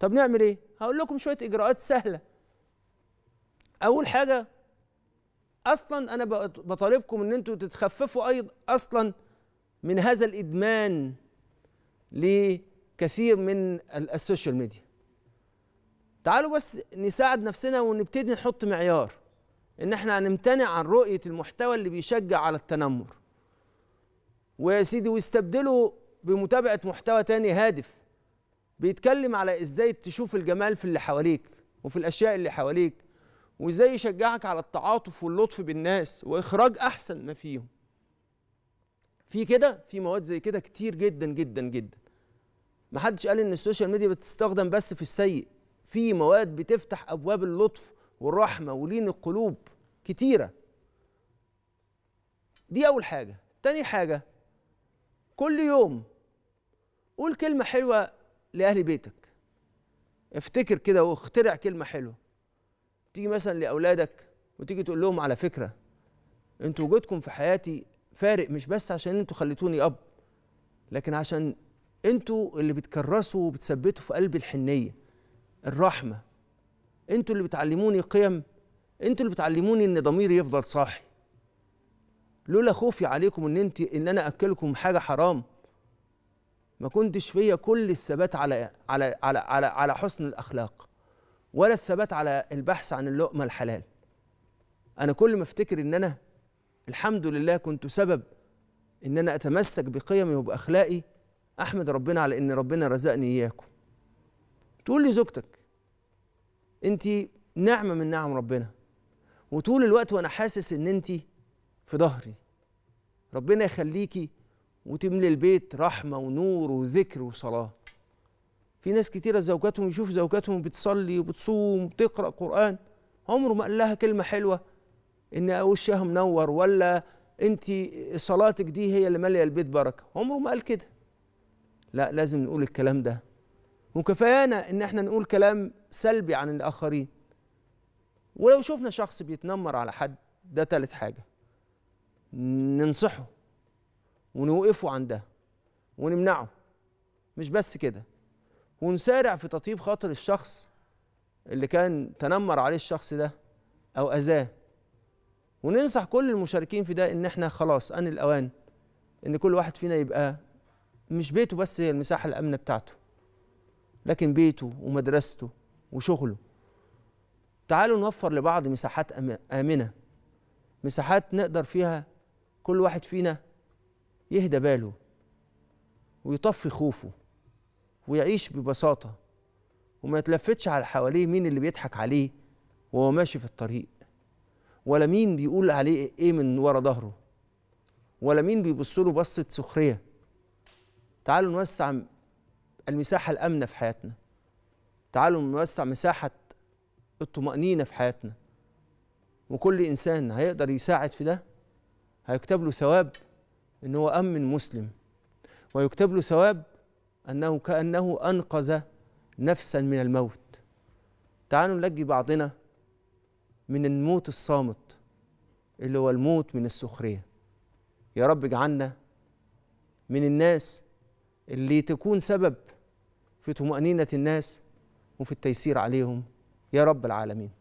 طب نعمل ايه هقول لكم شويه اجراءات سهله اول حاجه اصلا انا بطالبكم ان انتم تتخففوا ايضا اصلا من هذا الادمان لكثير من السوشيال ميديا تعالوا بس نساعد نفسنا ونبتدي نحط معيار ان احنا هنمتنع عن رؤيه المحتوى اللي بيشجع على التنمر ويا سيدي ويستبدله بمتابعه محتوى تاني هادف بيتكلم على ازاي تشوف الجمال في اللي حواليك وفي الاشياء اللي حواليك وازاي يشجعك على التعاطف واللطف بالناس واخراج احسن ما فيهم في كده في مواد زي كده كتير جدا جدا جدا محدش قال ان السوشيال ميديا بتستخدم بس في السيء في مواد بتفتح ابواب اللطف والرحمه ولين القلوب كتيره دي اول حاجه تاني حاجه كل يوم قول كلمه حلوه لأهل بيتك افتكر كده واخترع كلمة حلوة تيجي مثلا لأولادك وتيجي تقول لهم على فكرة انتوا وجودكم في حياتي فارق مش بس عشان انتوا خليتوني أب لكن عشان انتوا اللي بتكرسوا وبتثبتوا في قلبي الحنية الرحمة انتوا اللي بتعلموني قيم انتوا اللي بتعلموني ان ضميري يفضل صاحي لولا خوفي عليكم ان انت ان انا اكلكم حاجه حرام ما كنتش فيا كل الثبات على على على على, على حسن الاخلاق ولا الثبات على البحث عن اللقمه الحلال انا كل ما افتكر ان انا الحمد لله كنت سبب ان انا اتمسك بقيمي وباخلاقي احمد ربنا على ان ربنا رزقني اياكم تقول لي زوجتك انت نعمه من نعم ربنا وطول الوقت وانا حاسس ان انت في ظهري ربنا يخليكي وتملي البيت رحمة ونور وذكر وصلاة في ناس كتيرة زوجاتهم يشوف زوجاتهم بتصلي وبتصوم وبتقرأ قرآن عمره ما قال لها كلمة حلوة إن وشها منور ولا أنت صلاتك دي هي اللي مالية البيت بركة عمره ما قال كده لا لازم نقول الكلام ده وكفايانا إن احنا نقول كلام سلبي عن الآخرين ولو شفنا شخص بيتنمر على حد ده تالت حاجة ننصحه ونوقفه عندها ونمنعه مش بس كده ونسارع في تطيب خاطر الشخص اللي كان تنمر عليه الشخص ده او اذاه وننصح كل المشاركين في ده ان احنا خلاص ان الاوان ان كل واحد فينا يبقى مش بيته بس هي المساحه الامنه بتاعته لكن بيته ومدرسته وشغله تعالوا نوفر لبعض مساحات امنه مساحات نقدر فيها كل واحد فينا يهدى باله ويطفي خوفه ويعيش ببساطة وما يتلفتش على حواليه مين اللي بيضحك عليه وهو ماشي في الطريق ولا مين بيقول عليه ايه من ورا ظهره ولا مين بيبص له بصة سخرية تعالوا نوسع المساحة الآمنة في حياتنا تعالوا نوسع مساحة الطمأنينة في حياتنا وكل إنسان هيقدر يساعد في ده هيكتب له ثواب ان هو امن مسلم ويكتب له ثواب انه كانه انقذ نفسا من الموت تعالوا نلجي بعضنا من الموت الصامت اللي هو الموت من السخريه يا رب اجعلنا من الناس اللي تكون سبب في طمأنينة الناس وفي التيسير عليهم يا رب العالمين